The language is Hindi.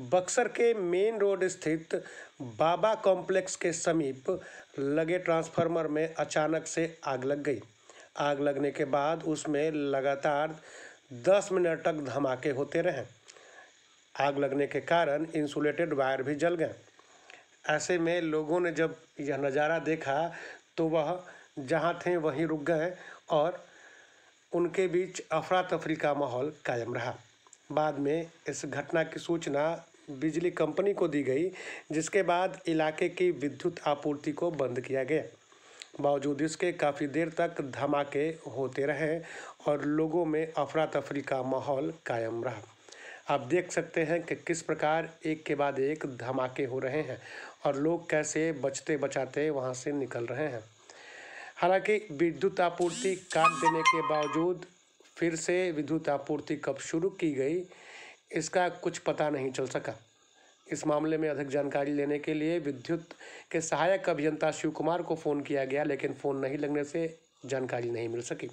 बक्सर के मेन रोड स्थित बाबा कॉम्प्लेक्स के समीप लगे ट्रांसफार्मर में अचानक से आग लग गई आग लगने के बाद उसमें लगातार दस मिनट तक धमाके होते रहे आग लगने के कारण इंसुलेटेड वायर भी जल गए ऐसे में लोगों ने जब यह नज़ारा देखा तो वह जहाँ थे वहीं रुक गए और उनके बीच अफरा तफरी का माहौल कायम रहा बाद में इस घटना की सूचना बिजली कंपनी को दी गई जिसके बाद इलाके की विद्युत आपूर्ति को बंद किया गया बावजूद इसके काफ़ी देर तक धमाके होते रहे और लोगों में अफरा तफरी का माहौल कायम रहा आप देख सकते हैं कि किस प्रकार एक के बाद एक धमाके हो रहे हैं और लोग कैसे बचते बचाते वहाँ से निकल रहे हैं हालांकि विद्युत आपूर्ति काट देने के बावजूद फिर से विद्युत आपूर्ति कब शुरू की गई इसका कुछ पता नहीं चल सका इस मामले में अधिक जानकारी लेने के लिए विद्युत के सहायक अभियंता शिव कुमार को फ़ोन किया गया लेकिन फ़ोन नहीं लगने से जानकारी नहीं मिल सकी